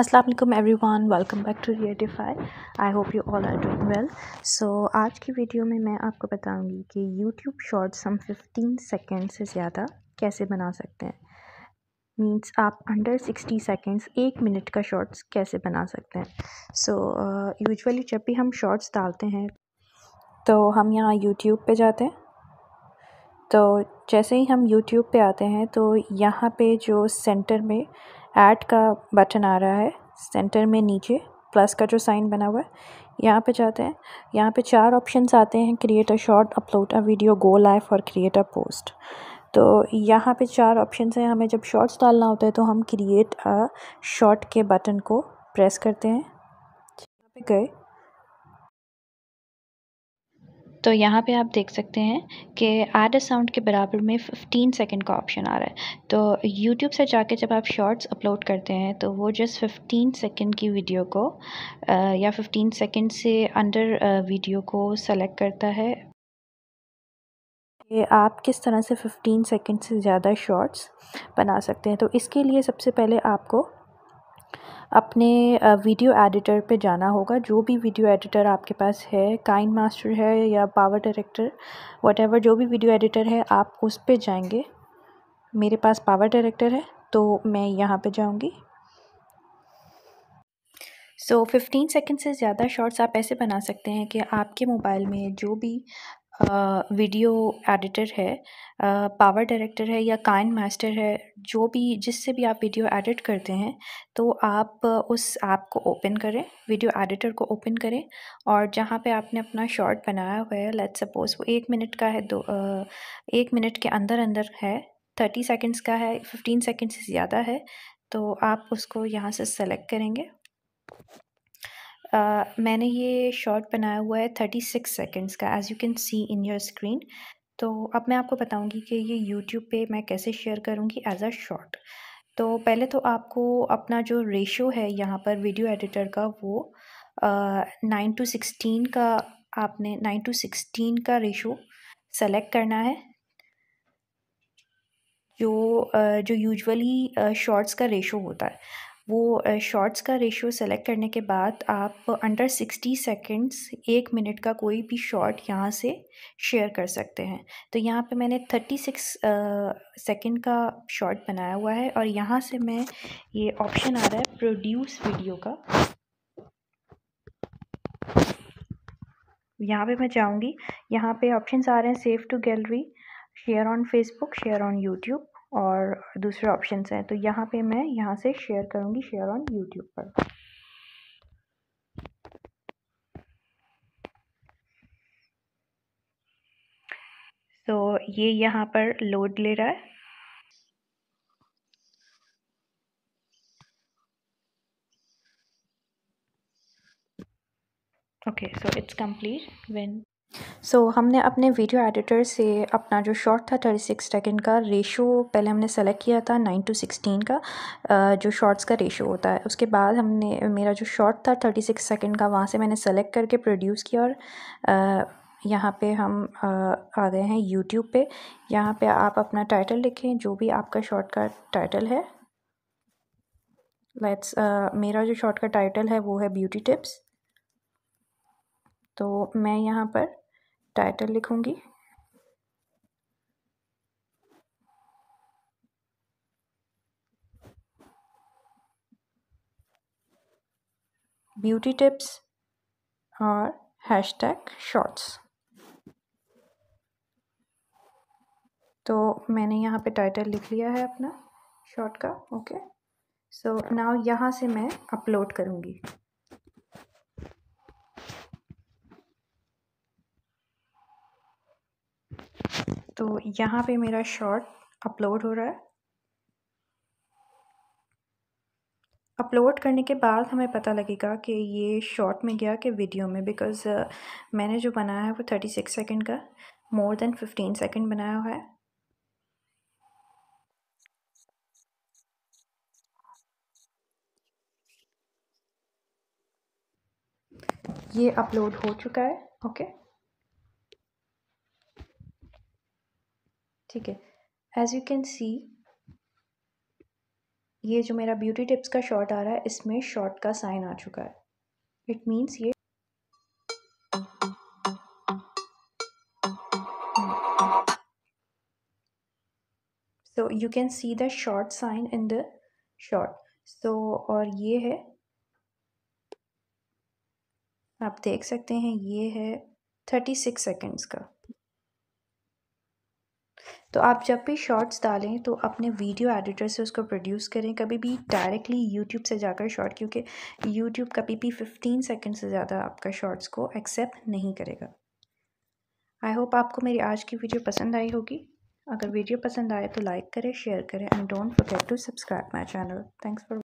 Aslam everyone welcome back to रियटिफाई I hope you all are doing well so आज की video में मैं आपको बताऊंगी कि यूट्यूब शॉर्ट्स हम 15 सेकेंड से ज़्यादा कैसे बना सकते हैं मीन्स आप अंडर 60 सेकेंड्स एक मिनट का शॉर्ट्स कैसे बना सकते हैं सो so, यूजुअली uh, जब भी हम शॉर्ट्स डालते हैं तो हम यहाँ यूट्यूब पे जाते हैं तो जैसे ही हम यूट्यूब पे आते हैं तो यहाँ पे जो सेंटर में ऐड का बटन आ रहा है सेंटर में नीचे प्लस का जो साइन बना हुआ है यहाँ पे जाते हैं यहाँ पे चार ऑप्शंस आते हैं create a short upload a video go live और क्रिएट अ पोस्ट तो यहाँ पे चार ऑप्शन हैं हमें जब शॉर्ट्स डालना होता है तो हम क्रिएट अ शॉर्ट के बटन को प्रेस करते हैं यहाँ पे गए तो यहाँ पे आप देख सकते हैं कि एड अ साउंड के बराबर में 15 सेकंड का ऑप्शन आ रहा है तो यूट्यूब से जाके जब आप शॉर्ट्स अपलोड करते हैं तो वो जस्ट 15 सेकंड की वीडियो को आ, या 15 सेकंड से अंडर वीडियो को सेलेक्ट करता है कि आप किस तरह से 15 सेकंड से ज़्यादा शॉर्ट्स बना सकते हैं तो इसके लिए सबसे पहले आपको अपने वीडियो एडिटर पे जाना होगा जो भी वीडियो एडिटर आपके पास है काइन मास्टर है या पावर डायरेक्टर वट जो भी वीडियो एडिटर है आप उस पर जाएंगे मेरे पास पावर डायरेक्टर है तो मैं यहाँ पे जाऊँगी सो फिफ्टीन सेकेंड से ज़्यादा शॉर्ट्स आप ऐसे बना सकते हैं कि आपके मोबाइल में जो भी वीडियो एडिटर है पावर डायरेक्टर है या काइन मास्टर है जो भी जिससे भी आप वीडियो एडिट करते हैं तो आप उस ऐप को ओपन करें वीडियो एडिटर को ओपन करें और जहाँ पे आपने अपना शॉर्ट बनाया हुआ है लेट्स सपोज़ वो एक मिनट का है दो एक मिनट के अंदर अंदर है थर्टी सेकेंड्स का है फिफ्टीन सेकेंड से ज़्यादा है तो आप उसको यहाँ से सेलेक्ट करेंगे मैंने ये शॉर्ट बनाया हुआ है थर्टी सिक्स सेकेंड्स का as you can see in your screen तो अब मैं आपको बताऊंगी कि ये यूट्यूब पे मैं कैसे शेयर करूंगी एज अ शॉर्ट तो पहले तो आपको अपना जो रेशो है यहाँ पर वीडियो एडिटर का वो नाइन टू सिक्सटीन का आपने नाइन टू सिक्सटीन का रेशो सेलेक्ट करना है जो जो यूजुअली शॉर्ट्स का रेशो होता है वो शॉर्ट्स का रेशियो सेलेक्ट करने के बाद आप अंडर सिक्सटी सेकंड्स एक मिनट का कोई भी शॉर्ट यहाँ से शेयर कर सकते हैं तो यहाँ पे मैंने थर्टी सिक्स सेकेंड का शॉर्ट बनाया हुआ है और यहाँ से मैं ये ऑप्शन आ रहा है प्रोड्यूस वीडियो का यहाँ पे मैं जाऊँगी यहाँ पे ऑप्शंस आ रहे हैं save to gallery share on Facebook share on YouTube और दूसरे ऑप्शन हैं तो यहाँ पे मैं यहाँ से शेयर करूँगी शेयर ऑन यूट्यूब पर तो so, ये यहाँ पर लोड ले रहा है okay so it's complete when so so, हमने अपने वीडियो एडिटर से अपना जो शॉट था थर्टी सिक्स सेकेंड का रेशो पहले हमने सेलेक्ट किया था नाइन टू सिक्सटीन का जो शॉर्ट्स का रेशो होता है उसके बाद हमने मेरा जो शॉट था थर्टी सिक्स सेकेंड का वहाँ से मैंने सेलेक्ट करके प्रोड्यूस किया और यहाँ पे हम आ गए हैं यूट्यूब पे यहाँ पे आप अपना टाइटल लिखें जो भी आपका शॉर्ट का टाइटल है लेट्स uh, मेरा जो शॉर्ट का टाइटल है वो है ब्यूटी टिप्स तो मैं यहाँ पर टाइटल लिखूँगी टिप्स और हैश टैग शॉर्ट्स तो मैंने यहाँ पे टाइटल लिख लिया है अपना शॉर्ट का ओके सो नाउ यहाँ से मैं अपलोड करूँगी तो यहाँ पे मेरा शॉर्ट अपलोड हो रहा है अपलोड करने के बाद हमें पता लगेगा कि ये शॉर्ट में गया कि वीडियो में बिकॉज़ uh, मैंने जो बनाया है वो थर्टी सिक्स सेकेंड का मोर देन फिफ्टीन सेकेंड बनाया हुआ है ये अपलोड हो चुका है ओके okay? ठीक है एज़ यू कैन सी ये जो मेरा ब्यूटी टिप्स का शॉट आ रहा है इसमें शॉट का साइन आ चुका है इट मीन्स ये so you can see the short sign in the short so और ये है आप देख सकते हैं ये है थर्टी सिक्स सेकेंड्स का तो आप जब भी शॉर्ट्स डालें तो अपने वीडियो एडिटर से उसको प्रोड्यूस करें कभी भी डायरेक्टली यूट्यूब से जाकर शॉर्ट क्योंकि यूट्यूब कभी भी फिफ्टीन सेकेंड से ज़्यादा आपका शॉर्ट्स को एक्सेप्ट नहीं करेगा आई होप आपको मेरी आज की वीडियो पसंद आई होगी अगर वीडियो पसंद आए तो लाइक करें शेयर करें and don't forget to subscribe my channel thanks for